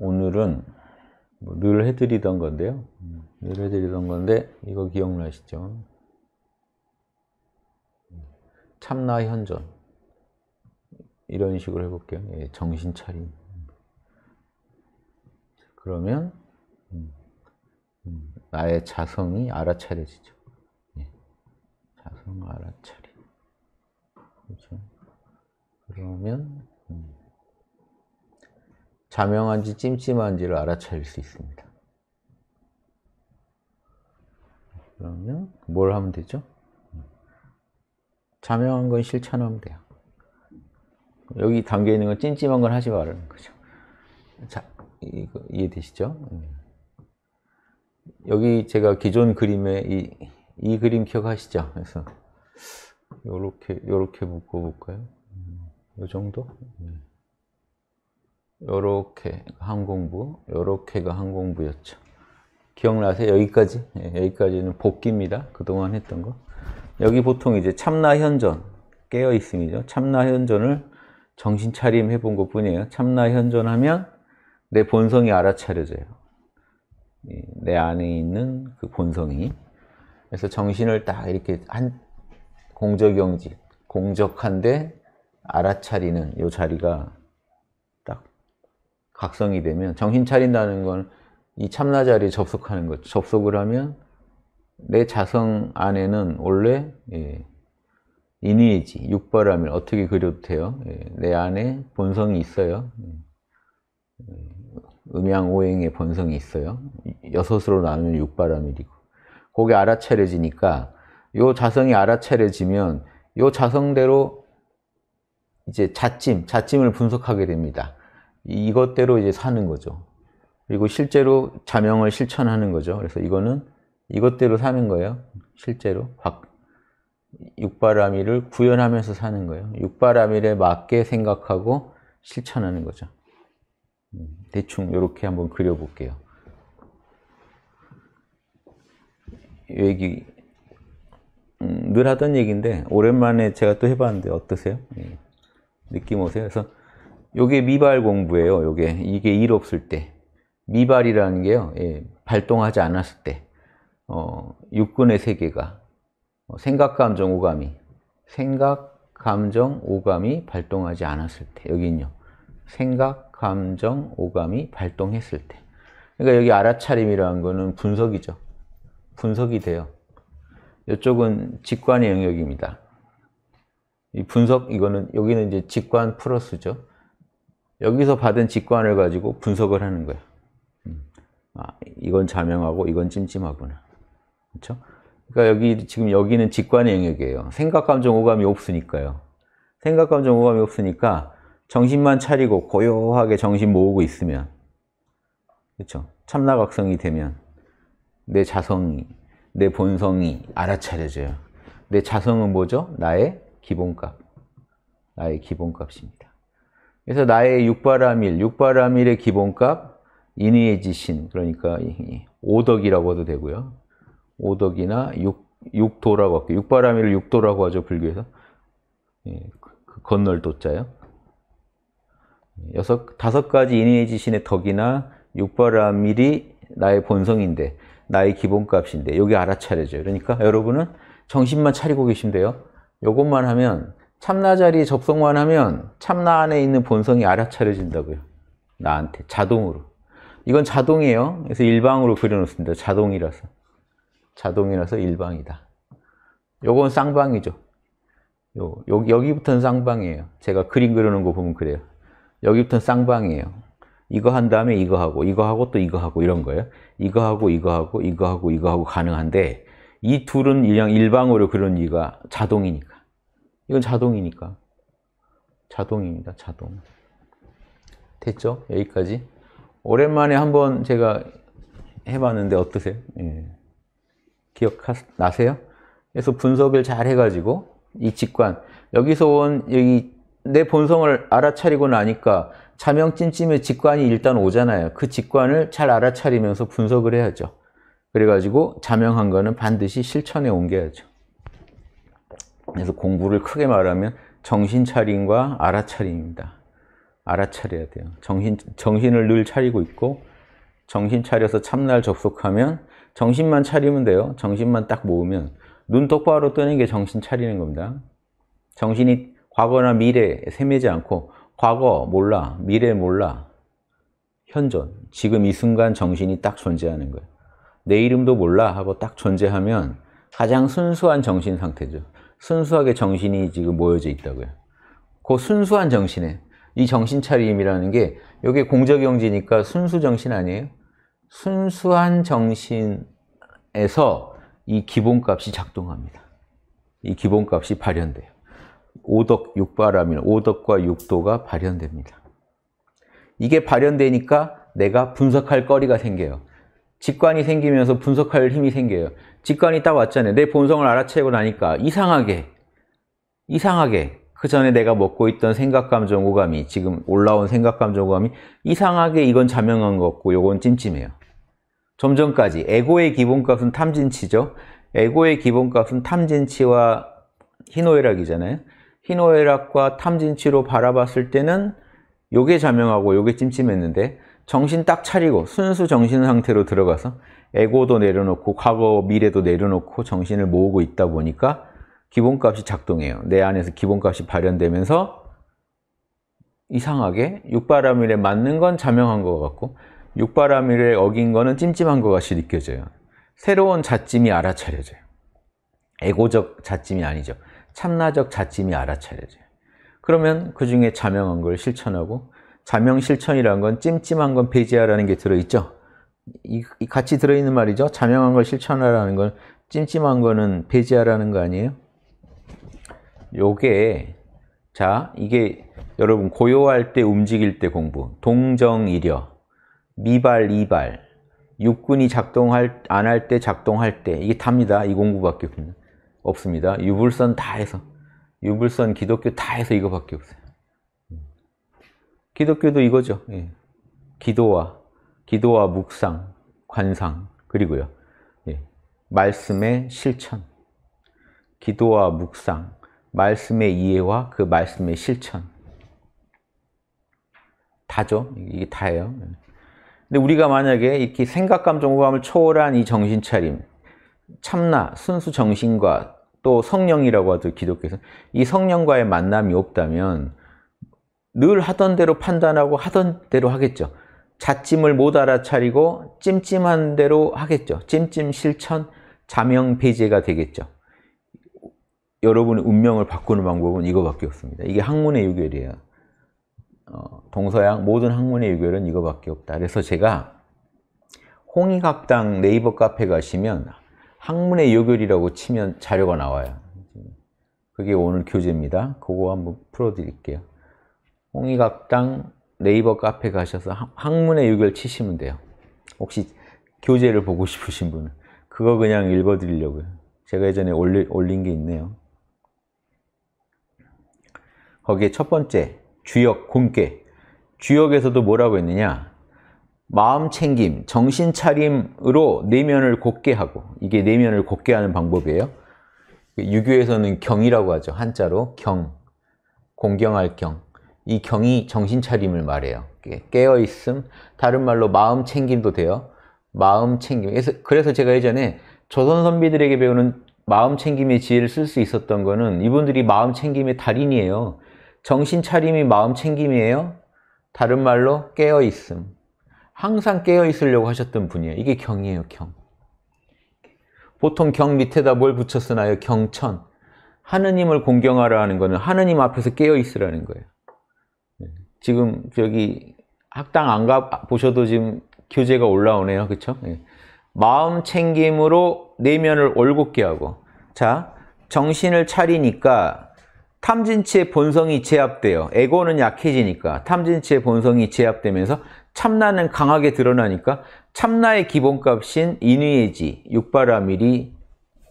오늘은 뭐늘 해드리던 건데요. 음, 늘 해드리던 건데 이거 기억나시죠? 참나 현전 이런 식으로 해볼게요. 예, 정신 차림. 그러면 음, 음, 나의 자성이 알아차려지죠. 예, 자성 알아차림. 그렇죠? 그러면 자명한지 찜찜한지를 알아차릴 수 있습니다. 그러면 뭘 하면 되죠? 자명한 건 실천하면 돼요. 여기 담겨 있는 건 찜찜한 건 하지 말라는 거죠. 자, 이거 이해되시죠? 음. 여기 제가 기존 그림에 이, 이 그림 기억하시죠? 그래서 요렇게 요렇게 묶어 볼까요? 음, 요 정도? 음. 요렇게 항공부 요렇게가 항공부였죠 기억나세요? 여기까지 예, 여기까지는 복귀입니다 그동안 했던 거 여기 보통 이제 참나현전 깨어있음이죠 참나현전을 정신차림 해본 것 뿐이에요 참나현전 하면 내 본성이 알아차려져요 내 안에 있는 그 본성이 그래서 정신을 딱 이렇게 한 공적영지 공적한데 알아차리는 이 자리가 각성이 되면 정신 차린다는 건 이 참나자리에 접속하는 것 접속을 하면 내 자성 안에는 원래 예, 인위지 육바라면 어떻게 그려도 돼요 예, 내 안에 본성이 있어요 예, 음양오행의 본성이 있어요 여섯으로 나누면 육바라밀이고 그게 알아차려지니까 요 자성이 알아차려지면 요 자성대로 이제 자찜, 자찜을 분석하게 됩니다. 이것대로 이제 사는 거죠. 그리고 실제로 자명을 실천하는 거죠. 그래서 이거는 이것대로 사는 거예요. 실제로 육바라밀을 구현하면서 사는 거예요. 육바라밀에 맞게 생각하고 실천하는 거죠. 음, 대충 이렇게 한번 그려볼게요. 얘기 음, 늘 하던 얘기인데 오랜만에 제가 또 해봤는데 어떠세요? 예, 느낌 오세요? 그래서 요게 미발 공부예요. 요게 이게 일 없을 때 미발이라는 게요. 예, 발동하지 않았을 때 어, 육근의 세계가 어, 생각, 감정, 오감이 생각, 감정, 오감이 발동하지 않았을 때 여기는요. 생각, 감정, 오감이 발동했을 때 그러니까 여기 알아차림이라는 거는 분석이죠. 분석이 돼요. 이쪽은 직관의 영역입니다. 이 분석 이거는 여기는 이제 직관 플러스죠. 여기서 받은 직관을 가지고 분석을 하는 거야. 음. 아, 이건 자명하고 이건 찜찜하구나. 그렇죠? 그러니까 여기 지금 여기는 직관의 영역이에요. 생각, 감정, 오감이 없으니까요. 생각, 감정, 오감이 없으니까 정신만 차리고 고요하게 정신 모으고 있으면 그렇죠? 참나각성이 되면 내 자성이, 내 본성이 알아차려져요. 내 자성은 뭐죠? 나의 기본값, 나의 기본값입니다. 그래서 나의 육바라밀, 육바라밀의 기본값 인의의 신 그러니까 오덕이라고 해도 되고요. 오덕이나 육, 육도라고 할게요. 육바라밀을 육도라고 하죠, 불교에서. 예, 그, 그 건널 도자요. 예, 여섯, 다섯 가지 인의의 신의 덕이나 육바라밀이 나의 본성인데, 나의 기본값인데, 여기 알아차려져요. 그러니까 여러분은 정신만 차리고 계시면 돼요. 이것만 하면 참나 자리에 접속만 하면 참나 안에 있는 본성이 알아차려진다고요. 나한테 자동으로. 이건 자동이에요. 그래서 일방으로 그려놓습니다. 자동이라서. 자동이라서 일방이다. 요건 쌍방이죠. 요, 요 여기부터는 쌍방이에요. 제가 그림 그리는 거 보면 그래요. 여기부터는 쌍방이에요. 이거 한 다음에 이거 하고, 이거 하고 또 이거 하고 이런 거예요. 이거 하고, 이거 하고, 이거 하고, 이거 하고 가능한데, 이 둘은 그냥 일방으로 그런 이가 자동이니까. 이건 자동이니까 자동입니다 자동 됐죠? 여기까지 오랜만에 한번 제가 해봤는데 어떠세요? 예. 기억나세요? 그래서 분석을 잘 해가지고 이 직관 여기서 온 여기 내 본성을 알아차리고 나니까 자명찜찜의 직관이 일단 오잖아요 그 직관을 잘 알아차리면서 분석을 해야죠 그래가지고 자명한 거는 반드시 실천에 옮겨야죠 그래서 공부를 크게 말하면 정신 차림과 알아차림입니다. 알아차려야 돼요. 정신, 정신을 늘 차리고 있고 정신 차려서 참날 접속하면 정신만 차리면 돼요. 정신만 딱 모으면 눈 똑바로 뜨는 게 정신 차리는 겁니다. 정신이 과거나 미래에 세매지 않고 과거 몰라, 미래 몰라, 현존, 지금 이 순간 정신이 딱 존재하는 거예요. 내 이름도 몰라 하고 딱 존재하면 가장 순수한 정신 상태죠. 순수하게 정신이 지금 모여져 있다고요. 그 순수한 정신에 이 정신 차림이라는 게 여기 공적영지니까 순수 정신 아니에요? 순수한 정신에서 이 기본값이 작동합니다. 이 기본값이 발현돼요. 오덕 육바라면 오덕과 육도가 발현됩니다. 이게 발현되니까 내가 분석할 거리가 생겨요. 직관이 생기면서 분석할 힘이 생겨요. 직관이 딱 왔잖아요. 내 본성을 알아채고 나니까 이상하게, 이상하게 그 전에 내가 먹고 있던 생각감정 오감이 지금 올라온 생각감정 오감이 이상하게 이건 자명한 것 같고 이건 찜찜해요. 점점까지 에고의 기본값은 탐진치죠. 에고의 기본값은 탐진치와 희노애락이잖아요. 희노애락과 탐진치로 바라봤을 때는 요게 자명하고 요게 찜찜했는데 정신 딱 차리고 순수 정신 상태로 들어가서 에고도 내려놓고 과거 미래도 내려놓고 정신을 모으고 있다 보니까 기본값이 작동해요. 내 안에서 기본값이 발현되면서 이상하게 육바라밀에 맞는 건 자명한 것 같고 육바라밀에 어긴 거는 찜찜한 것 같이 느껴져요. 새로운 자짐이 알아차려져요. 에고적 자짐이 아니죠. 참나적 자짐이 알아차려져요. 그러면 그 중에 자명한 걸 실천하고 자명 실천이라는 건 찜찜한 건 배제하라는 게 들어있죠. 이, 이 같이 들어있는 말이죠. 자명한 걸 실천하라는 건 찜찜한 거는 배제하라는 거 아니에요? 요게 자 이게 여러분 고요할 때 움직일 때 공부 동정이려 미발 이발 육군이 작동할 안 할 때 작동할 때 이게 답니다 이 공부밖에 없습니다 유불선 다 해서 유불선 기독교 다 해서 이거밖에 없어요 음. 기독교도 이거죠 예. 기도와 기도와 묵상, 관상, 그리고요. 예, 말씀의 실천. 기도와 묵상, 말씀의 이해와 그 말씀의 실천. 다죠. 이게 다예요. 근데 우리가 만약에 이렇게 생각, 감정, 호감을 초월한 이 정신 차림, 참나, 순수 정신과 또 성령이라고 하죠, 기독교에서. 이 성령과의 만남이 없다면 늘 하던 대로 판단하고 하던 대로 하겠죠. 자짐을못 알아차리고 찜찜한 대로 하겠죠. 찜찜 실천 자명 폐지가 되겠죠. 여러분의 운명을 바꾸는 방법은 이거밖에 없습니다. 이게 학문의 유결이에요. 어, 동서양 모든 학문의 유결은 이거밖에 없다. 그래서 제가 홍익학당 네이버 카페 가시면 학문의 요결이라고 치면 자료가 나와요. 그게 오늘 교재입니다. 그거 한번 풀어드릴게요. 홍익학당 네이버 카페 가셔서 학문의 6을 치시면 돼요. 혹시 교재를 보고 싶으신 분은 그거 그냥 읽어드리려고요. 제가 예전에 올리, 올린 게 있네요. 거기에 첫 번째, 주역, 공께. 주역에서도 뭐라고 했느냐? 마음 챙김, 정신 차림으로 내면을 곱게 하고 이게 내면을 곱게 하는 방법이에요. 유교에서는 경이라고 하죠. 한자로 경, 공경할 경. 이 경이 정신 차림을 말해요. 깨어 있음, 다른 말로 마음 챙김도 돼요. 마음 챙김. 그래서, 그래서 제가 예전에 조선 선비들에게 배우는 마음 챙김의 지혜를 쓸 수 있었던 거는 이분들이 마음 챙김의 달인이에요. 정신 차림이 마음 챙김이에요. 다른 말로 깨어 있음. 항상 깨어 있으려고 하셨던 분이에요. 이게 경이에요, 경. 보통 경 밑에다 뭘 붙였으나요? 경천. 하느님을 공경하라 하는 거는 하느님 앞에서 깨어 있으라는 거예요. 지금 저기 학당 안 가 보셔도 지금 교재가 올라오네요. 그쵸 예. 마음 챙김으로 내면을 올곧게 하고 자, 정신을 차리니까 탐진치의 본성이 제압돼요. 에고는 약해지니까 탐진치의 본성이 제압되면서 참나는 강하게 드러나니까 참나의 기본값인 인위의지, 육바라밀이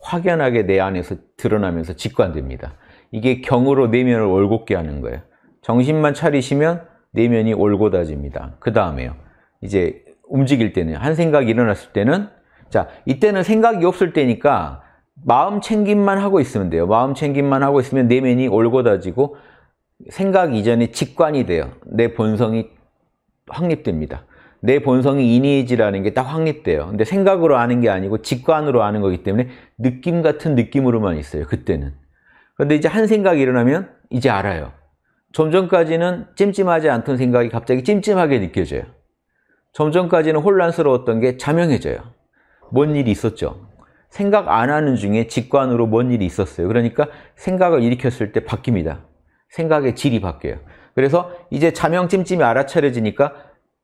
확연하게 내 안에서 드러나면서 직관됩니다. 이게 경으로 내면을 올곧게 하는 거예요. 정신만 차리시면 내면이 올고다집니다. 그 다음에요. 이제 움직일 때는 한 생각이 일어났을 때는 자 이때는 생각이 없을 때니까 마음 챙김만 하고 있으면 돼요. 마음 챙김만 하고 있으면 내면이 올고다지고 생각 이전에 직관이 돼요. 내 본성이 확립됩니다. 내 본성이 인이지라는 게 딱 확립돼요. 근데 생각으로 아는 게 아니고 직관으로 아는 거기 때문에 느낌 같은 느낌으로만 있어요. 그때는. 그런데 이제 한 생각이 일어나면 이제 알아요. 좀 전까지는 찜찜하지 않던 생각이 갑자기 찜찜하게 느껴져요. 좀 전까지는 혼란스러웠던 게 자명해져요. 뭔 일이 있었죠. 생각 안 하는 중에 직관으로 뭔 일이 있었어요. 그러니까 생각을 일으켰을 때 바뀝니다. 생각의 질이 바뀌어요. 그래서 이제 자명 찜찜이 알아차려지니까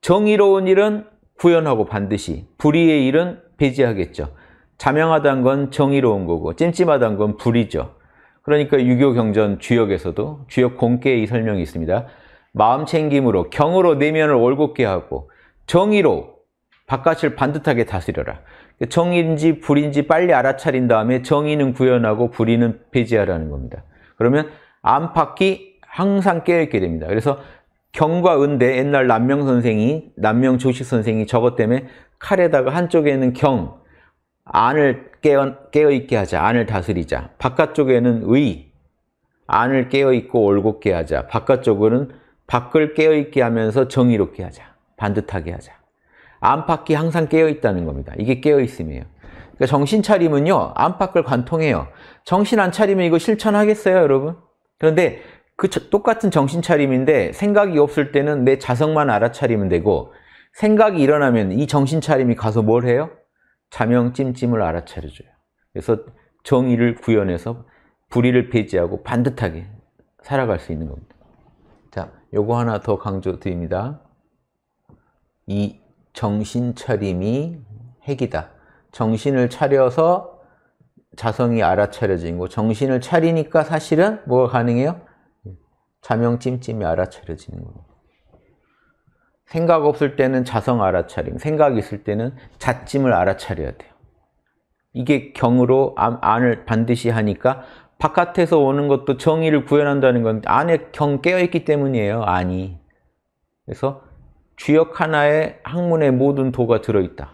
정의로운 일은 구현하고 반드시 불의의 일은 배제하겠죠. 자명하다는 건 정의로운 거고 찜찜하다는 건 불이죠. 그러니까 유교 경전 주역에서도 주역 공께 이 설명이 있습니다. 마음 챙김으로 경으로 내면을 올곧게 하고 정의로 바깥을 반듯하게 다스려라. 정인지 불인지 빨리 알아차린 다음에 정의는 구현하고 불의는 배제하라는 겁니다. 그러면 안팎이 항상 깨어있게 됩니다. 그래서 경과 은대 옛날 남명 선생이 남명 조식 선생이 저것 때문에 칼에다가 한쪽에는 경 안을 깨어, 깨어있게 하자. 안을 다스리자. 바깥쪽에는 의. 안을 깨어있고 올곧게 하자. 바깥쪽으로는 밖을 깨어있게 하면서 정의롭게 하자. 반듯하게 하자. 안팎이 항상 깨어있다는 겁니다. 이게 깨어있음이에요. 그러니까 정신 차림은요. 안팎을 관통해요. 정신 안 차리면 이거 실천하겠어요, 여러분? 그런데 그 똑같은 정신 차림인데 생각이 없을 때는 내 자성만 알아차리면 되고 생각이 일어나면 이 정신 차림이 가서 뭘 해요? 자명 찜찜을 알아차려줘요. 그래서 정의를 구현해서 불의를 배제하고 반듯하게 살아갈 수 있는 겁니다. 자, 요거 하나 더 강조드립니다. 이 정신 차림이 핵이다. 정신을 차려서 자성이 알아차려진 거. 정신을 차리니까 사실은 뭐가 가능해요? 자명 찜찜이 알아차려지는 겁니다. 생각 없을 때는 자성 알아차림, 생각 있을 때는 자짐을 알아차려야 돼요. 이게 경으로 안을 반드시 하니까 바깥에서 오는 것도 정의를 구현한다는 건 안에 경 깨어있기 때문이에요, 안이. 그래서 주역 하나에 학문의 모든 도가 들어있다.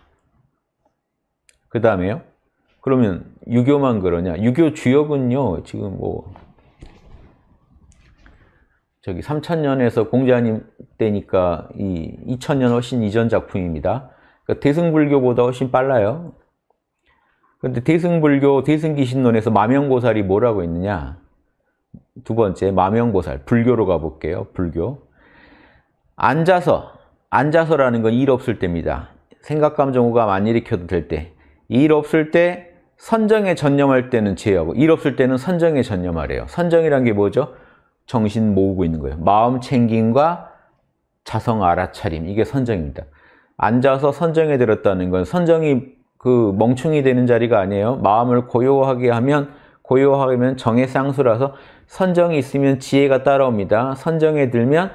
그 다음에요. 그러면 유교만 그러냐? 유교 주역은요, 지금 뭐 저기 3천년에서 공자님 때니까 이 2천년 훨씬 이전 작품입니다. 그러니까 대승불교보다 훨씬 빨라요. 그런데 대승불교 대승기신론에서 마명고살이 뭐라고 했느냐두 번째 마명고살 불교로 가볼게요. 불교 앉아서 앉아서라는 건 일 없을 때입니다. 생각, 감정, 가 많이 일으켜도 될 때. 일 없을 때 선정에 전념할 때는 제하고 일 없을 때는 선정에 전념하래요. 선정이란 게 뭐죠? 정신 모으고 있는 거예요. 마음 챙김과 자성 알아차림 이게 선정입니다. 앉아서 선정에 들었다는 건 선정이 그 멍충이 되는 자리가 아니에요. 마음을 고요하게 하면 고요하면 정의 쌍수라서 선정이 있으면 지혜가 따라옵니다. 선정에 들면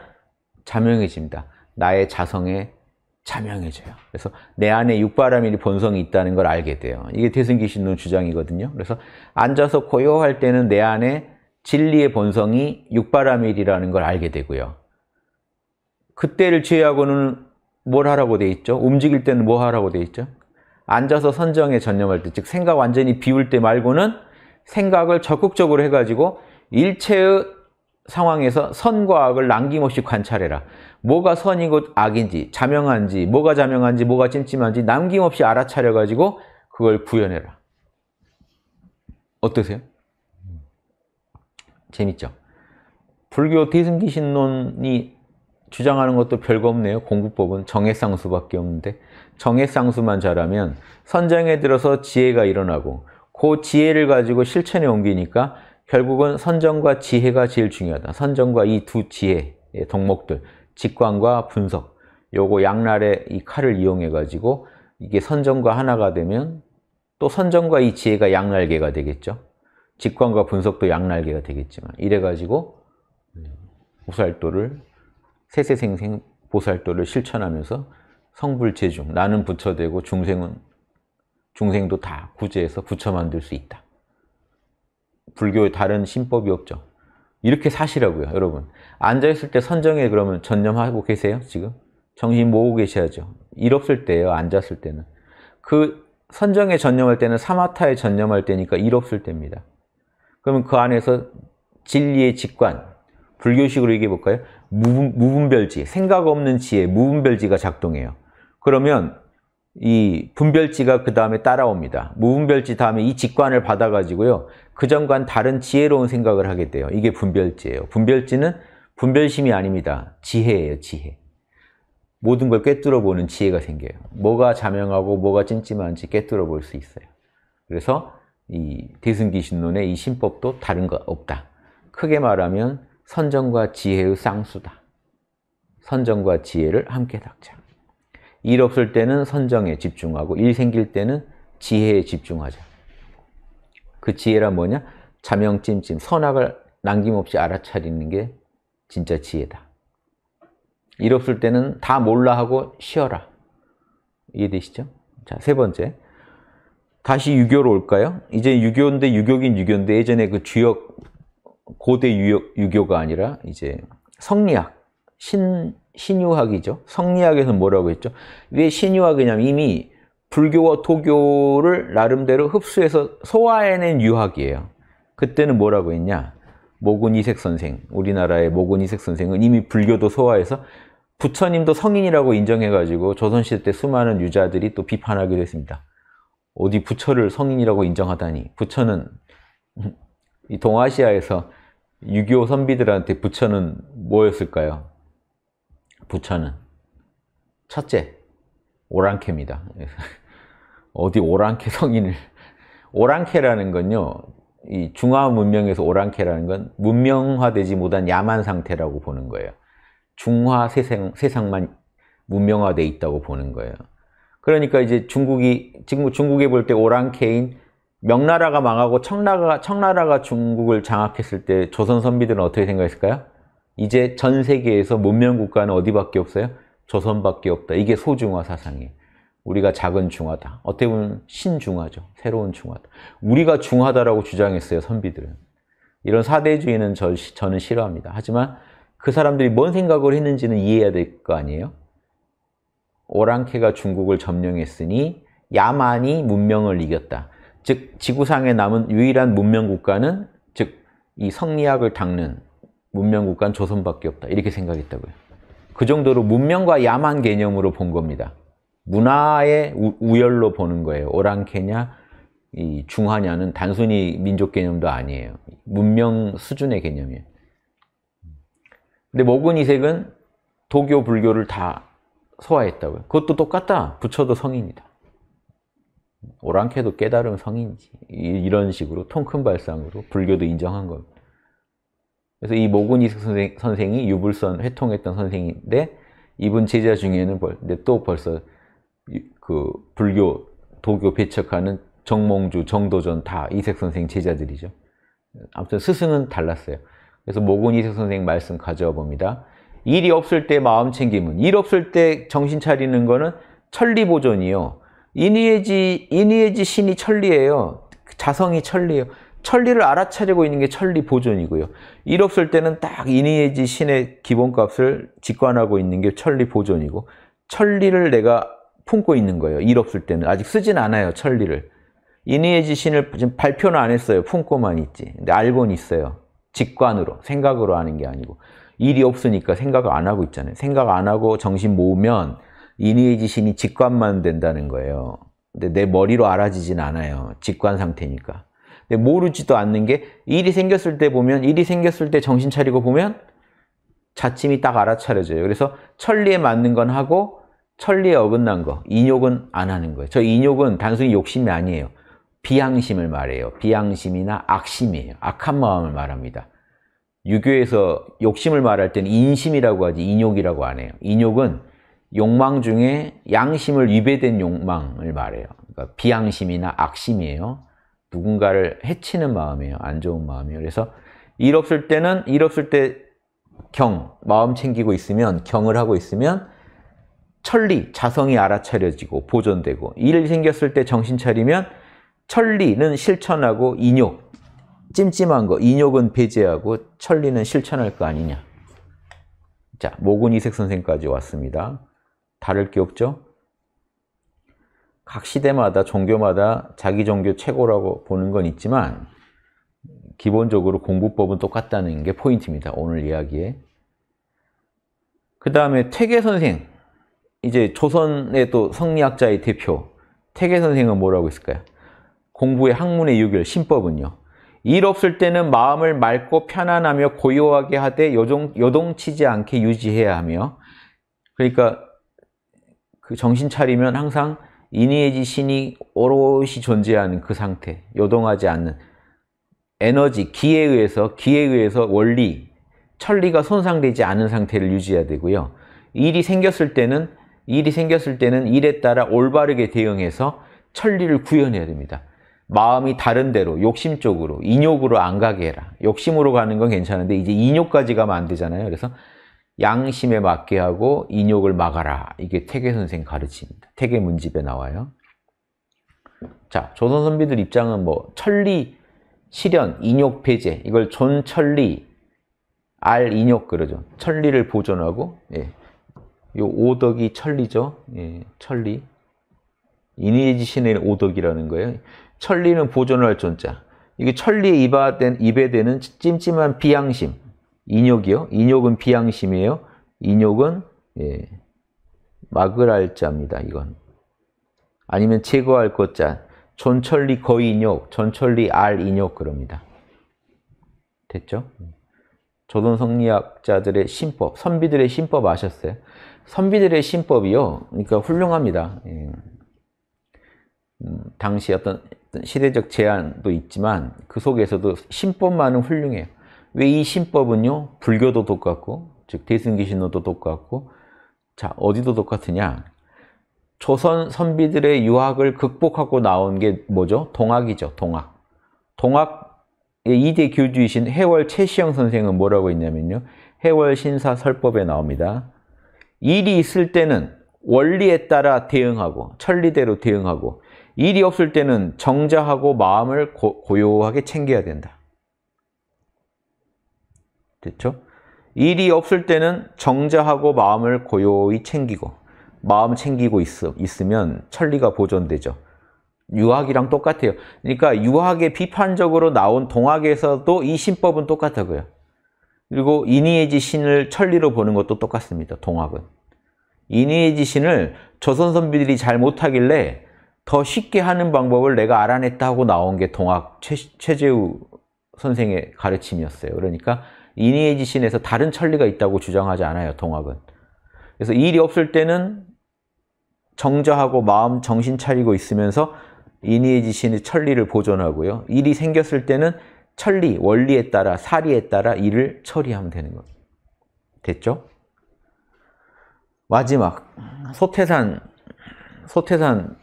자명해집니다. 나의 자성에 자명해져요. 그래서 내 안에 육바람이 본성이 있다는 걸 알게 돼요. 이게 태승기 신론 주장이거든요. 그래서 앉아서 고요할 때는 내 안에 진리의 본성이 육바라밀이라는 걸 알게 되고요. 그때를 제외하고는 뭘 하라고 돼 있죠? 움직일 때는 뭐 하라고 돼 있죠? 앉아서 선정에 전념할 때, 즉 생각 완전히 비울 때 말고는 생각을 적극적으로 해가지고 일체의 상황에서 선과 악을 남김없이 관찰해라. 뭐가 선이고 악인지, 자명한지, 뭐가 자명한지, 뭐가 찜찜한지 남김없이 알아차려가지고 그걸 구현해라. 어떠세요? 재밌죠? 불교 대승기신론이 주장하는 것도 별거 없네요. 공부법은 정해상수밖에 없는데 정해상수만 잘하면 선장에 들어서 지혜가 일어나고 그 지혜를 가지고 실천에 옮기니까 결국은 선정과 지혜가 제일 중요하다. 선정과 이 두 지혜의 덕목들, 직관과 분석, 요거 양날의 이 칼을 이용해 가지고 이게 선정과 하나가 되면 또 선정과 이 지혜가 양날개가 되겠죠. 직관과 분석도 양날개가 되겠지만 이래가지고 보살도를 세세생생 보살도를 실천하면서 성불재중 나는 부처되고 중생은 중생도 다 구제해서 부처 만들 수 있다. 불교의 다른 신법이 없죠. 이렇게 사시라고요, 여러분. 앉아있을 때 선정에 그러면 전념하고 계세요, 지금? 정신 모으고 계셔야죠. 일 없을 때예요, 앉았을 때는. 그 선정에 전념할 때는 사마타에 전념할 때니까 일 없을 때입니다. 그러면 그 안에서 진리의 직관, 불교식으로 얘기해 볼까요? 무분, 별지 생각 없는 지혜, 무분별지가 작동해요. 그러면 이 분별지가 그 다음에 따라옵니다. 무분별지 다음에 이 직관을 받아가지고요. 그 전과는 다른 지혜로운 생각을 하게 돼요. 이게 분별지예요. 분별지는 분별심이 아닙니다. 지혜예요, 지혜. 모든 걸 꿰뚫어 보는 지혜가 생겨요. 뭐가 자명하고 뭐가 찜찜한지 꿰뚫어 볼 수 있어요. 그래서 이 대승기 신론의 이 신법도 다른 거 없다. 크게 말하면 선정과 지혜의 쌍수다. 선정과 지혜를 함께 닦자. 일 없을 때는 선정에 집중하고 일 생길 때는 지혜에 집중하자. 그 지혜란 뭐냐? 자명찜찜, 선악을 남김없이 알아차리는 게 진짜 지혜다. 일 없을 때는 다 몰라 하고 쉬어라. 이해되시죠? 자, 세 번째. 다시 유교로 올까요? 이제 유교인데 유교긴 유교인데 예전에 그 주역 고대 유교, 가 아니라 이제 성리학, 신, 신유학이죠. 성리학에서 뭐라고 했죠? 왜 신유학이냐면 이미 불교와 도교를 나름대로 흡수해서 소화해낸 유학이에요. 그때는 뭐라고 했냐? 모군 이색 선생, 우리나라의 모군 이색 선생은 이미 불교도 소화해서 부처님도 성인이라고 인정해가지고 조선시대 때 수많은 유자들이 또 비판하기도 했습니다. 어디 부처를 성인이라고 인정하다니 부처는 이 동아시아에서 유교 선비들한테 부처는 뭐였을까요? 부처는 첫째 오랑캐입니다. 어디 오랑캐 성인을 오랑캐라는 건요 이 중화 문명에서 오랑캐라는 건 문명화되지 못한 야만 상태라고 보는 거예요. 중화 세상, 세상만 문명화되어 있다고 보는 거예요. 그러니까 이제 중국이 지금 중국에 볼 때 오랑캐인 명나라가 망하고 청나라가 청나라가 중국을 장악했을 때 조선 선비들은 어떻게 생각했을까요? 이제 전 세계에서 문명 국가는 어디밖에 없어요? 조선밖에 없다. 이게 소중화 사상이에요. 우리가 작은 중화다. 어떻게 보면 신중화죠. 새로운 중화다. 우리가 중화다라고 주장했어요, 선비들은. 이런 사대주의는 저, 저는 싫어합니다. 하지만 그 사람들이 뭔 생각을 했는지는 이해해야 될 거 아니에요? 오랑캐가 중국을 점령했으니 야만이 문명을 이겼다. 즉 지구상에 남은 유일한 문명 국가는 즉 이 성리학을 닦는 문명 국가는 조선밖에 없다. 이렇게 생각했다고요. 그 정도로 문명과 야만 개념으로 본 겁니다. 문화의 우, 열로 보는 거예요. 오랑캐냐 이 중화냐는 단순히 민족 개념도 아니에요. 문명 수준의 개념이에요. 근데 모근 이색은 도교 불교를 다 소화했다고요. 그것도 똑같다. 부처도 성인이다. 오랑캐도 깨달은 성인이지. 이런 식으로 통 큰 발상으로 불교도 인정한 겁니다. 그래서 이 모군이석 선생, 이 유불선 회통했던 선생인데 이분 제자 중에는 벌, 또 벌써 그 불교 도교 배척하는 정몽주, 정도전 다 이색 선생 제자들이죠. 아무튼 스승은 달랐어요. 그래서 모군 이색 선생 말씀 가져와 봅니다. 일이 없을 때 마음 챙김은 일 없을 때 정신 차리는 거는 천리보존이요. 인의지 인의지 신이 천리예요. 자성이 천리예요. 천리를 알아차리고 있는 게 천리 보존이고요. 일 없을 때는 딱 인의지 위 신의 기본값을 직관하고 있는 게 천리 보존이고 천리를 내가 품고 있는 거예요. 일 없을 때는 아직 쓰진 않아요. 천리를 인의지 위 신을 지금 발표는 안 했어요. 품고만 있지. 근데 알고는 있어요. 직관으로 생각으로 하는 게 아니고 일이 없으니까 생각을 안 하고 있잖아요. 생각 안 하고 정신 모으면 이니에지 신이 직관만 된다는 거예요. 근데 내 머리로 알아지진 않아요. 직관 상태니까. 근데 모르지도 않는 게 일이 생겼을 때 보면 일이 생겼을 때 정신 차리고 보면 자침이 딱 알아차려져요. 그래서 천리에 맞는 건 하고 천리에 어긋난 거, 인욕은 안 하는 거예요. 저 인욕은 단순히 욕심이 아니에요. 비양심을 말해요. 비양심이나 악심이에요. 악한 마음을 말합니다. 유교에서 욕심을 말할 땐 인심이라고 하지 인욕이라고 안 해요. 인욕은 욕망 중에 양심을 위배된 욕망을 말해요. 그러니까 비양심이나 악심이에요. 누군가를 해치는 마음이에요. 안 좋은 마음이에요. 그래서 일 없을 때는 일 없을 때 경, 마음 챙기고 있으면 경을 하고 있으면 천리, 자성이 알아차려지고 보존되고 일 생겼을 때 정신 차리면 천리는 실천하고 인욕, 찜찜한 거, 인욕은 배제하고 천리는 실천할 거 아니냐. 자, 모근 이색 선생까지 왔습니다. 다를 게 없죠? 각 시대마다 종교마다 자기 종교 최고라고 보는 건 있지만 기본적으로 공부법은 똑같다는 게 포인트입니다. 오늘 이야기에. 그 다음에 퇴계 선생, 이제 조선의 또 성리학자의 대표 퇴계 선생은 뭐라고 했을까요? 공부의 학문의 유결, 신법은요. 일 없을 때는 마음을 맑고 편안하며 고요하게 하되 요동, 요동치지 않게 유지해야 하며 그러니까 그 정신 차리면 항상 인의의 신이 오롯이 존재하는 그 상태 요동하지 않는 에너지, 기에 의해서 기에 의해서 원리, 천리가 손상되지 않은 상태를 유지해야 되고요. 일이 생겼을 때는 일이 생겼을 때는 일에 따라 올바르게 대응해서 천리를 구현해야 됩니다. 마음이 다른 데로 욕심 쪽으로 인욕으로 안 가게 해라 욕심으로 가는 건 괜찮은데 이제 인욕까지 가면 안 되잖아요 그래서 양심에 맞게 하고 인욕을 막아라 이게 태계 선생 가르침입니다 태계 문집에 나와요 자 조선 선비들 입장은 뭐 천리 실현 인욕 폐제 이걸 존천리 알 인욕 그러죠 천리를 보존하고 예. 요 오덕이 천리죠 예. 천리 인의지신의 오덕이라는 거예요 천리는 보존할 존자. 이게 천리에 입화된, 입에되는 찜찜한 비양심. 인욕이요. 인욕은 비양심이에요. 인욕은 예, 막으랄 자입니다. 이건. 아니면 제거할 것자. 전천리 거인욕, 전천리 알인욕 그럽니다. 됐죠? 조선성리학자들의 신법, 선비들의 신법 아셨어요? 선비들의 신법이요. 그러니까 훌륭합니다. 예. 음, 당시 어떤 시대적 제한도 있지만 그 속에서도 신법만은 훌륭해요. 왜 이 신법은요? 불교도 똑같고 즉 대승기신론도 똑같고 자 어디도 똑같으냐? 조선 선비들의 유학을 극복하고 나온 게 뭐죠? 동학이죠. 동학. 동학의 이대 교주이신 해월 최시영 선생은 뭐라고 했냐면요. 해월 신사 설법에 나옵니다. 일이 있을 때는 원리에 따라 대응하고 천리대로 대응하고 일이 없을 때는 정자하고 마음을 고, 고요하게 챙겨야 된다. 됐죠? 일이 없을 때는 정자하고 마음을 고요히 챙기고 마음 챙기고 있 있으면 천리가 보존되죠. 유학이랑 똑같아요. 그러니까 유학에 비판적으로 나온 동학에서도 이 신법은 똑같다고요. 그리고 이니에지 신을 천리로 보는 것도 똑같습니다. 동학은. 인위의 지신을 조선 선비들이 잘 못하길래 더 쉽게 하는 방법을 내가 알아냈다고 나온 게 동학 최, 최재우 선생의 가르침이었어요. 그러니까 인위의 지신에서 다른 천리가 있다고 주장하지 않아요. 동학은. 그래서 일이 없을 때는 정자하고 마음 정신 차리고 있으면서 인위의 지신의 천리를 보존하고요. 일이 생겼을 때는 천리, 원리에 따라 사리에 따라 일을 처리하면 되는 거예요. 됐죠? 마지막 소태산 소태산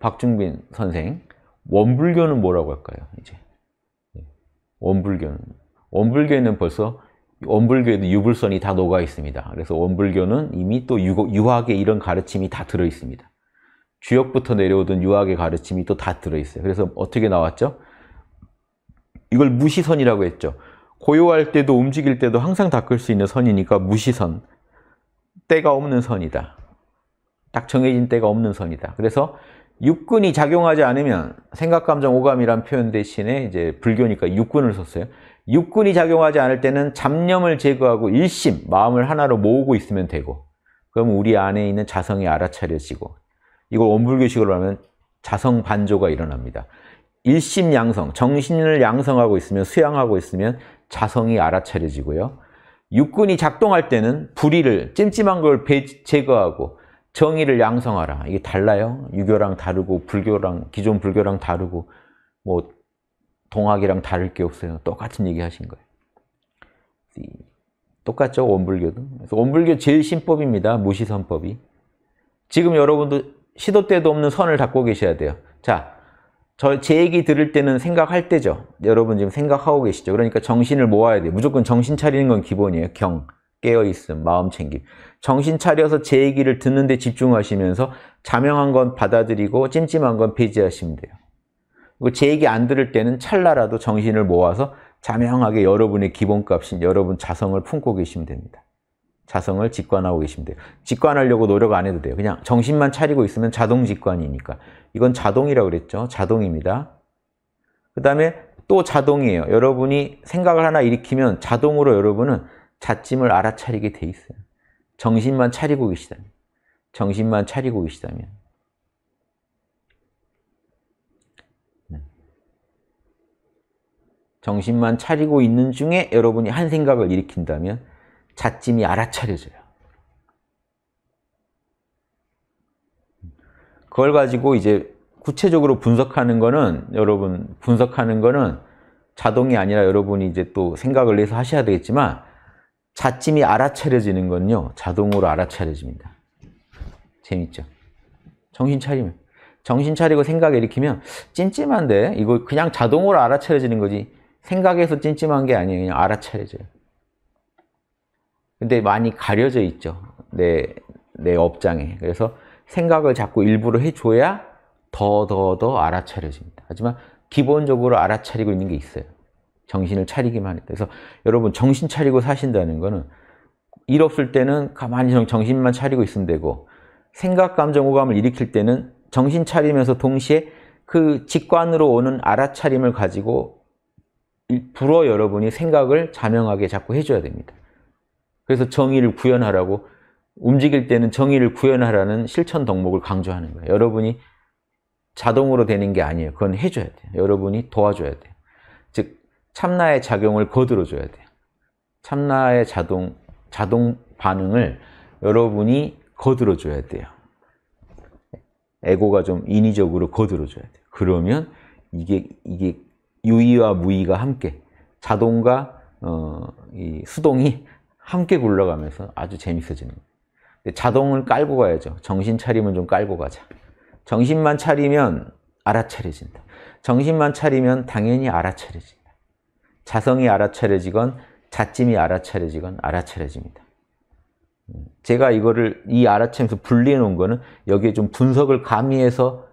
박중빈 선생 원불교는 뭐라고 할까요? 이제 예, 원불교는 원불교는 벌써 원불교에도 유불선이 다 녹아 있습니다. 그래서 원불교는 이미 또 유학의 이런 가르침이 다 들어 있습니다. 주역부터 내려오던 유학의 가르침이 또 다 들어 있어요. 그래서 어떻게 나왔죠? 이걸 무시선이라고 했죠. 고요할 때도 움직일 때도 항상 닦을 수 있는 선이니까 무시선. 때가 없는 선이다. 딱 정해진 때가 없는 선이다. 그래서 육군이 작용하지 않으면 생각, 감정, 오감이란 표현 대신에 이제 불교니까 육군을 썼어요. 육군이 작용하지 않을 때는 잡념을 제거하고 일심, 마음을 하나로 모으고 있으면 되고 그럼 우리 안에 있는 자성이 알아차려지고 이걸 원불교식으로 하면 자성 반조가 일어납니다. 일심양성, 정신을 양성하고 있으면 수양하고 있으면 자성이 알아차려지고요. 육군이 작동할 때는 불의를, 찜찜한 걸 배, 제거하고 정의를 양성하라. 이게 달라요. 유교랑 다르고 불교랑, 기존 불교랑 다르고 뭐 동학이랑 다를 게 없어요. 똑같은 얘기 하신 거예요. 똑같죠? 원불교도. 그래서 원불교 제일 신법입니다. 무시선법이. 지금 여러분도 시도 때도 없는 선을 닦고 계셔야 돼요. 자, 저제 얘기 들을 때는 생각할 때죠. 여러분 지금 생각하고 계시죠. 그러니까 정신을 모아야 돼요. 무조건 정신 차리는 건 기본이에요. 경, 깨어있음, 마음 챙김. 정신 차려서 제 얘기를 듣는데 집중하시면서 자명한 건 받아들이고 찜찜한 건배제하시면 돼요. 그리고 제 얘기 안 들을 때는 찰나라도 정신을 모아서 자명하게 여러분의 기본값인 여러분 자성을 품고 계시면 됩니다. 자성을 직관하고 계시면 돼요. 직관하려고 노력 안 해도 돼요. 그냥 정신만 차리고 있으면 자동 직관이니까. 이건 자동이라고 그랬죠. 자동입니다. 그 다음에 또 자동이에요. 여러분이 생각을 하나 일으키면 자동으로 여러분은 자찜을 알아차리게 돼 있어요. 정신만 차리고 계시다면. 정신만 차리고 계시다면. 네. 정신만 차리고 있는 중에 여러분이 한 생각을 일으킨다면 자짐이 알아차려져요. 그걸 가지고 이제 구체적으로 분석하는 거는 여러분 분석하는 거는 자동이 아니라 여러분이 이제 또 생각을 해서 하셔야 되겠지만 자찜이 알아차려지는 건요 자동으로 알아차려집니다 재밌죠 정신 차리면 정신 차리고 생각 일으키면 찜찜한데 이거 그냥 자동으로 알아차려지는 거지 생각에서 찜찜한 게 아니에요 그냥 알아차려져요 근데 많이 가려져 있죠. 내, 내 업장에. 그래서 생각을 자꾸 일부러 해줘야 더, 더, 더 알아차려집니다. 하지만 기본적으로 알아차리고 있는 게 있어요. 정신을 차리기만 해도. 그래서 여러분, 정신 차리고 사신다는 거는 일 없을 때는 가만히 정신만 차리고 있으면 되고, 생각, 감정, 호감을 일으킬 때는 정신 차리면서 동시에 그 직관으로 오는 알아차림을 가지고 불어 여러분이 생각을 자명하게 자꾸 해줘야 됩니다. 그래서 정의를 구현하라고 움직일 때는 정의를 구현하라는 실천 덕목을 강조하는 거예요. 여러분이 자동으로 되는 게 아니에요. 그건 해줘야 돼요. 여러분이 도와줘야 돼요. 즉, 참나의 작용을 거들어줘야 돼요. 참나의 자동, 자동 반응을 여러분이 거들어줘야 돼요. 에고가 좀 인위적으로 거들어줘야 돼요. 그러면 이게, 이게 유의와 무의가 함께 자동과 어, 수동이 함께 굴러가면서 아주 재밌어지는 거예요. 자동을 깔고 가야죠. 정신 차림은 좀 깔고 가자. 정신만 차리면 알아차려진다. 정신만 차리면 당연히 알아차려진다. 자성이 알아차려지건 자찜이 알아차려지건 알아차려집니다. 음, 제가 이거를 이 알아챔에서 분리해 놓은 거는 여기에 좀 분석을 가미해서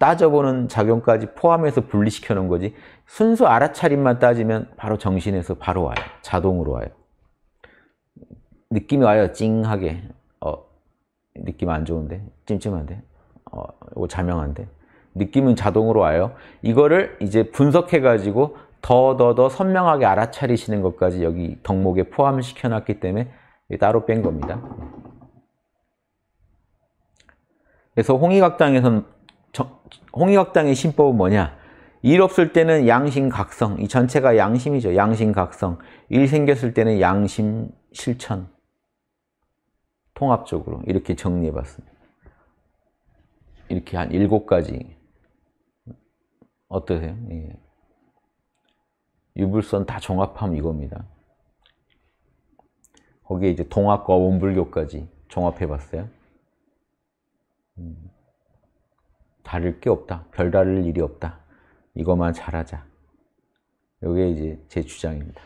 따져보는 작용까지 포함해서 분리시켜 놓은 거지 순수 알아차림만 따지면 바로 정신에서 바로 와요. 자동으로 와요. 느낌이 와요. 찡하게. 어, 느낌 안 좋은데? 찜찜한데? 어, 이거 뭐 자명한데? 느낌은 자동으로 와요. 이거를 이제 분석해가지고 더 더 더 선명하게 알아차리시는 것까지 여기 덕목에 포함시켜 놨기 때문에 따로 뺀 겁니다. 그래서 홍의각당에선 홍의각당의 신법은 뭐냐? 일 없을 때는 양심각성, 이 전체가 양심이죠. 양심각성. 일 생겼을 때는 양심 실천. 통합적으로 이렇게 정리해 봤습니다. 이렇게 한 일곱 가지 어떠세요? 예. 유불선 다 종합함 이겁니다. 거기에 이제 동학과 원불교까지 종합해 봤어요. 음. 다를 게 없다. 별다를 일이 없다. 이것만 잘하자. 이게 이제 제 주장입니다.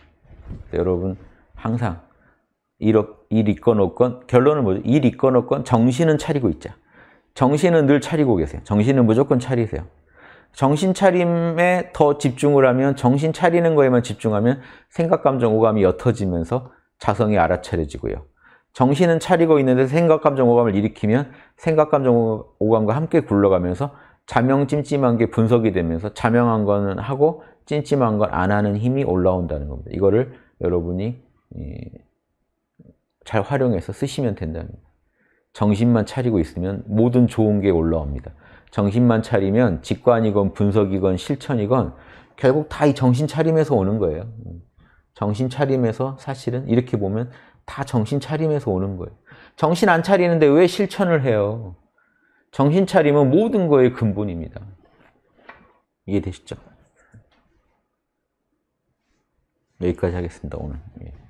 여러분 항상 일, 일 있건 없건 결론은 뭐죠? 일 있건 없건 정신은 차리고 있자. 정신은 늘 차리고 계세요. 정신은 무조건 차리세요. 정신 차림에 더 집중을 하면 정신 차리는 거에만 집중하면 생각, 감정, 오감이 옅어지면서 자성이 알아차려지고요. 정신은 차리고 있는데 생각, 감정, 오감을 일으키면 생각, 감정, 오감과 함께 굴러가면서 자명 찜찜한 게 분석이 되면서 자명한 거는 하고 찜찜한 건 안 하는 힘이 올라온다는 겁니다. 이거를 여러분이 잘 활용해서 쓰시면 된답니다. 정신만 차리고 있으면 모든 좋은 게 올라옵니다. 정신만 차리면 직관이건 분석이건 실천이건 결국 다 이 정신 차림에서 오는 거예요. 정신 차림에서 사실은 이렇게 보면 다 정신 차림에서 오는 거예요. 정신 안 차리는데 왜 실천을 해요? 정신 차림은 모든 거의 근본입니다. 이해되시죠? 여기까지 하겠습니다, 오늘. 예.